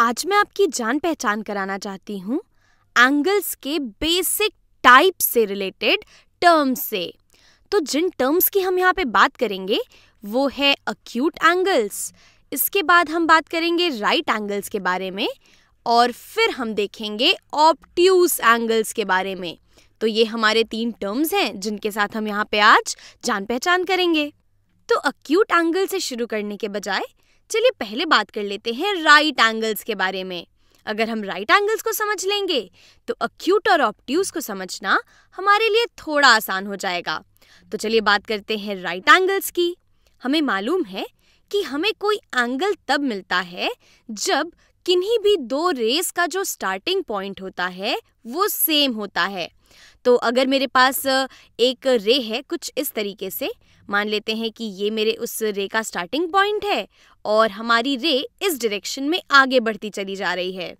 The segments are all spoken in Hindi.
आज मैं आपकी जान पहचान कराना चाहती हूँ एंगल्स के बेसिक टाइप से रिलेटेड टर्म्स से तो जिन टर्म्स की हम यहाँ पे बात करेंगे वो है अक्यूट एंगल्स इसके बाद हम बात करेंगे राइट एंगल्स के बारे में और फिर हम देखेंगे ऑप्ट्यूस एंगल्स के बारे में तो ये हमारे तीन टर्म्स हैं जिनके साथ हम यहाँ पे आज जान पहचान करेंगे तो अक्यूट एंगल से शुरू करने के बजाय चलिए पहले बात कर लेते हैं राइट एंगल्स के बारे में अगर हम राइट एंगल्स को समझ लेंगे तो अक्यूट और ऑप्ट्यूज को समझना हमारे लिए थोड़ा आसान हो जाएगा तो चलिए बात करते हैं राइट एंगल्स की हमें मालूम है कि हमें कोई एंगल तब मिलता है जब किन्हीं भी दो रेस का जो स्टार्टिंग पॉइंट होता है वो सेम होता है तो अगर मेरे पास एक रे है कुछ इस तरीके से मान लेते हैं कि ये मेरे उस रे का स्टार्टिंग पॉइंट है और हमारी रे इस डायरेक्शन में आगे बढ़ती चली जा रही है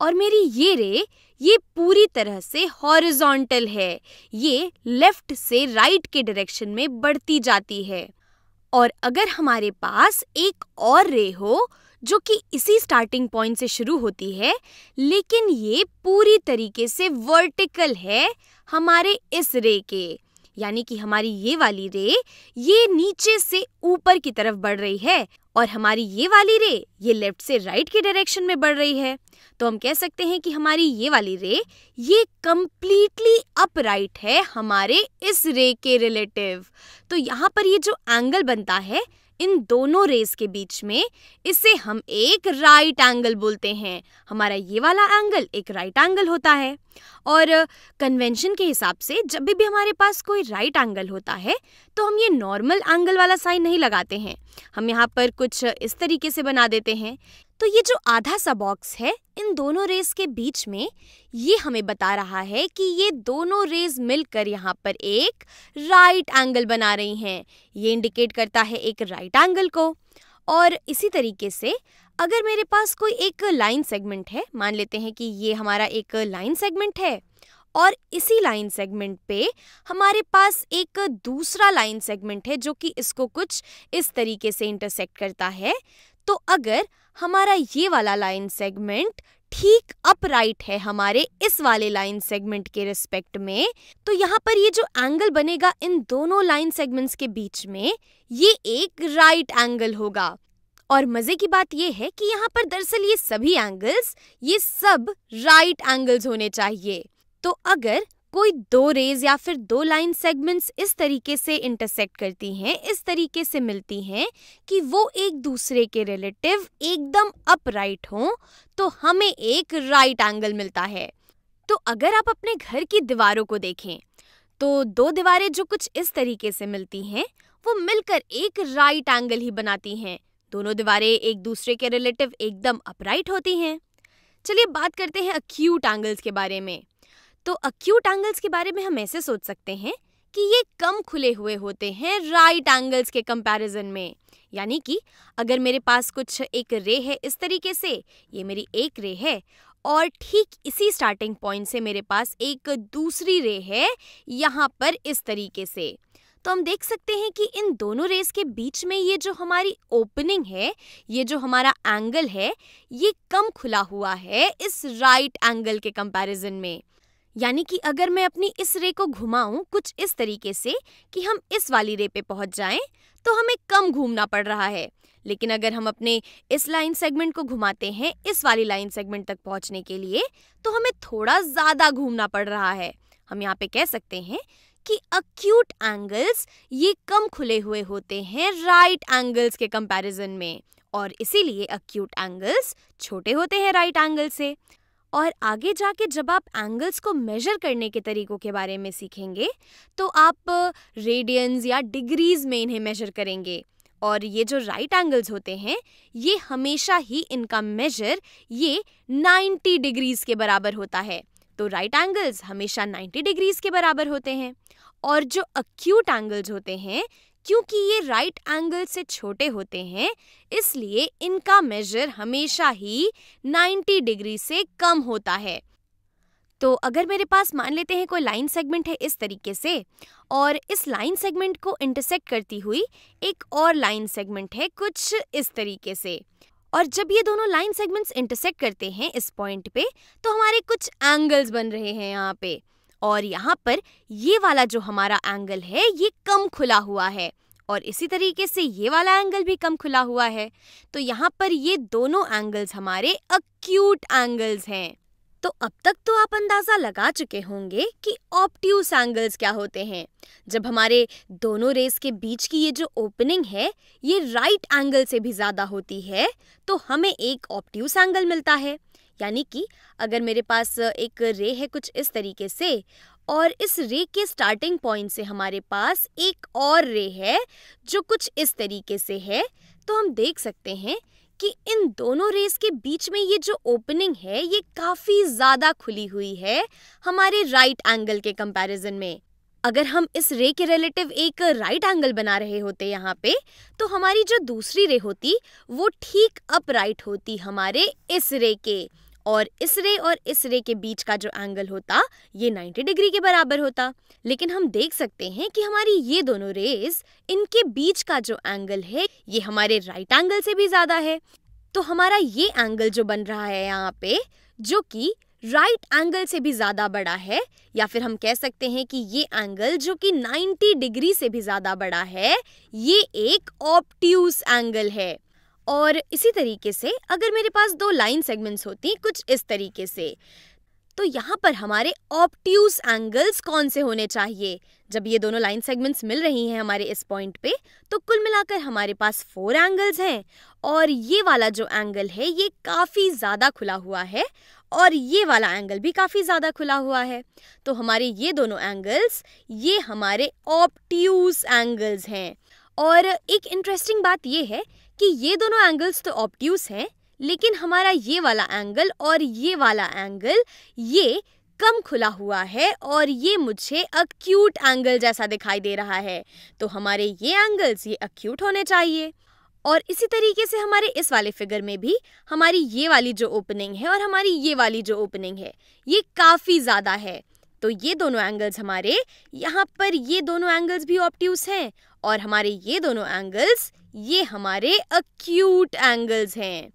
और मेरी ये रे ये पूरी तरह से हॉरिजॉन्टल है ये लेफ्ट से राइट के डायरेक्शन में बढ़ती जाती है और अगर हमारे पास एक और रे हो जो कि इसी स्टार्टिंग पॉइंट से शुरू होती है लेकिन ये पूरी तरीके से वर्टिकल है हमारे इस रे के यानी कि हमारी ये वाली रे ये नीचे से ऊपर की तरफ बढ़ रही है और हमारी ये वाली रे ये लेफ्ट से राइट के डायरेक्शन में बढ़ रही है तो हम कह सकते हैं कि हमारी ये वाली रे ये कम्प्लीटली अपराइट है हमारे इस रे के रिलेटिव तो यहाँ पर ये जो एंगल बनता है इन दोनों रेस के बीच में इसे हम एक राइट एंगल बोलते हैं हमारा ये वाला एंगल एक राइट एंगल होता है और कन्वेंशन के हिसाब से जब भी हमारे पास कोई राइट एंगल होता है तो हम ये नॉर्मल एंगल वाला साइन नहीं लगाते हैं हम यहाँ पर कुछ इस तरीके से बना देते हैं तो ये जो आधा सा बॉक्स है इन दोनों रेज के बीच में ये हमें बता रहा है कि ये दोनों रेज मिलकर यहाँ पर एक राइट एंगल बना रही हैं ये इंडिकेट करता है एक राइट एंगल को और इसी तरीके से अगर मेरे पास कोई एक लाइन सेगमेंट है मान लेते हैं कि ये हमारा एक लाइन सेगमेंट है और इसी लाइन सेगमेंट पे हमारे पास एक दूसरा लाइन सेगमेंट है जो कि इसको कुछ इस तरीके से इंटरसेक्ट करता है तो अगर हमारा ये वाला लाइन सेगमेंट ठीक अपराइट है हमारे इस वाले लाइन सेगमेंट के रिस्पेक्ट में तो यहाँ पर ये जो एंगल बनेगा इन दोनों लाइन सेगमेंट्स के बीच में ये एक राइट right एंगल होगा और मजे की बात ये है कि यहाँ पर दरअसल ये सभी एंगल्स ये सब राइट right एंगल्स होने चाहिए तो अगर कोई दो रेज या फिर दो लाइन सेगमेंट्स इस तरीके से इंटरसेक्ट करती हैं इस तरीके से मिलती हैं कि वो एक दूसरे के रिलेटिव एकदम अपराइट हों तो हमें एक राइट right एंगल मिलता है तो अगर आप अपने घर की दीवारों को देखें तो दो दीवारें जो कुछ इस तरीके से मिलती हैं वो मिलकर एक राइट right एंगल ही बनाती हैं दोनों दीवारें एक दूसरे के रिलेटिव एकदम अपराइट होती हैं चलिए बात करते हैं अक्यूट एंगल्स के बारे में तो अक्यूट एंगल्स के बारे में हम ऐसे सोच सकते हैं कि ये कम खुले हुए होते हैं राइट एंगल्स के कंपैरिजन में यानी कि अगर मेरे पास कुछ एक रे है इस तरीके से ये मेरी एक रे है और ठीक इसी स्टार्टिंग पॉइंट से मेरे पास एक दूसरी रे है यहाँ पर इस तरीके से तो हम देख सकते हैं कि इन दोनों रेस के बीच में ये जो हमारी ओपनिंग है ये जो हमारा एंगल है ये कम खुला हुआ है इस राइट एंगल के कंपैरिजन में यानी कि अगर मैं अपनी इस रे को घुमाऊं कुछ इस तरीके से कि हम इस वाली रे पे पहुंच जाएं तो हमें कम घूमना पड़ रहा है लेकिन अगर हम अपने इस लाइन सेगमेंट को घुमाते हैं इस वाली लाइन सेगमेंट तक पहुंचने के लिए तो हमें थोड़ा ज़्यादा घूमना पड़ रहा है हम यहाँ पे कह सकते हैं कि अक्यूट एंगल्स ये कम खुले हुए होते हैं राइट एंगल्स के कंपैरिजन में और इसीलिए अक्यूट एंगल्स छोटे होते हैं राइट एंगल से और आगे जाके जब आप एंगल्स को मेजर करने के तरीकों के बारे में सीखेंगे तो आप रेडियंस या डिग्रीज में इन्हें मेजर करेंगे और ये जो राइट एंगल्स होते हैं ये हमेशा ही इनका मेजर ये 90 डिग्रीज के बराबर होता है तो राइट एंगल्स हमेशा 90 डिग्रीज के बराबर होते हैं और जो अक्यूट एंगल्स होते हैं क्योंकि ये राइट एंगल से छोटे होते हैं इसलिए इनका मेजर हमेशा ही 90 डिग्री से कम होता है तो अगर मेरे पास मान लेते हैं कोई लाइन सेगमेंट है इस तरीके से और इस लाइन सेगमेंट को इंटरसेक्ट करती हुई एक और लाइन सेगमेंट है कुछ इस तरीके से और जब ये दोनों लाइन सेगमेंट्स इंटरसेक्ट करते हैं इस पॉइंट पे तो हमारे कुछ एंगल्स बन रहे हैं यहाँ पे और यहाँ पर ये वाला जो हमारा एंगल है ये कम खुला हुआ है और इसी तरीके से ये वाला एंगल भी कम खुला हुआ है तो यहाँ पर ये दोनों एंगल्स हमारे अक्यूट एंगल्स हैं तो अब तक तो आप अंदाजा लगा चुके होंगे कि ऑप्टिस एंगल्स क्या होते हैं जब हमारे दोनों रेस के बीच की ये जो ओपनिंग है ये राइट एंगल से भी ज्यादा होती है तो हमें एक ऑप्टिस एंगल मिलता है यानी कि अगर मेरे पास एक रे है कुछ इस तरीके से और इस रे के स्टार्टिंग पॉइंट से हमारे पास एक और रे है जो कुछ इस तरीके से है तो हम देख सकते हैं कि इन दोनों रेस के बीच में ये जो ओपनिंग है ये काफ़ी ज़्यादा खुली हुई है हमारे राइट एंगल के कंपैरिजन में अगर हम इस रे के रिलेटिव एक राइट एंगल बना रहे होते यहाँ पे तो हमारी जो दूसरी रे होती वो ठीक अपराइट होती हमारे इस रे के और इस रे और इस रे के बीच का जो एंगल होता ये 90 डिग्री के बराबर होता लेकिन हम देख सकते हैं कि हमारी ये दोनों रेज इनके बीच का जो एंगल है ये हमारे राइट एंगल से भी ज़्यादा है तो हमारा ये एंगल जो बन रहा है यहाँ पे जो कि राइट एंगल से भी ज़्यादा बड़ा है या फिर हम कह सकते हैं कि ये एंगल जो कि 90 डिग्री से भी ज़्यादा बड़ा है ये एक ऑप्ट्यूस एंगल है और इसी तरीके से अगर मेरे पास दो लाइन सेगमेंट्स होती कुछ इस तरीके से तो यहाँ पर हमारे ऑप्ट्यूज एंगल्स कौन से होने चाहिए जब ये दोनों लाइन सेगमेंट्स मिल रही हैं हमारे इस पॉइंट पे तो कुल मिलाकर हमारे पास फोर एंगल्स हैं और ये वाला जो एंगल है ये काफ़ी ज़्यादा खुला हुआ है और ये वाला एंगल भी काफ़ी ज़्यादा खुला हुआ है तो हमारे ये दोनों एंगल्स ये हमारे ऑप्ट्यूज एंगल्स हैं और एक इंटरेस्टिंग बात ये है कि ये दोनों एंगल्स तो ऑप्ट्यूस हैं लेकिन हमारा ये वाला एंगल और ये वाला एंगल ये कम खुला हुआ है और ये मुझे अक्यूट एंगल जैसा दिखाई दे रहा है तो हमारे ये एंगल्स ये अक्यूट होने चाहिए और इसी तरीके से हमारे इस वाले फिगर में भी हमारी ये वाली जो ओपनिंग है और हमारी ये वाली जो ओपनिंग है ये काफ़ी ज़्यादा है तो ये दोनों एंगल्स हमारे यहाँ पर ये दोनों एंगल्स भी ऑप्ट्यूस हैं और हमारे ये दोनों एंगल्स ये हमारे अक्यूट एंगल्स हैं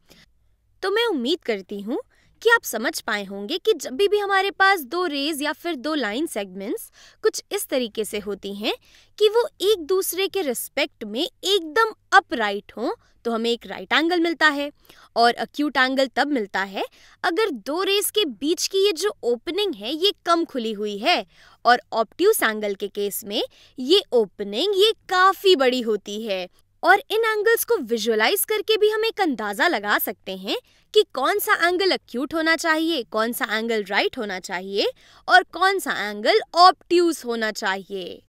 तो मैं उम्मीद करती हूँ कि आप समझ पाए होंगे कि जब भी भी हमारे पास दो रेज या फिर दो लाइन सेगमेंट्स कुछ इस तरीके से होती हैं कि वो एक दूसरे के रिस्पेक्ट में एकदम अपराइट हों तो हमें एक राइट right एंगल मिलता है और अक्यूट एंगल तब मिलता है अगर दो रेज के बीच की ये जो ओपनिंग है ये कम खुली हुई है और ऑप्ट्यूस एंगल के केस में ये ओपनिंग ये काफ़ी बड़ी होती है और इन एंगल्स को विजुअलाइज करके भी हम एक अंदाजा लगा सकते हैं कि कौन सा एंगल अक्यूट होना चाहिए कौन सा एंगल राइट होना चाहिए और कौन सा एंगल ऑप्ट्यूज होना चाहिए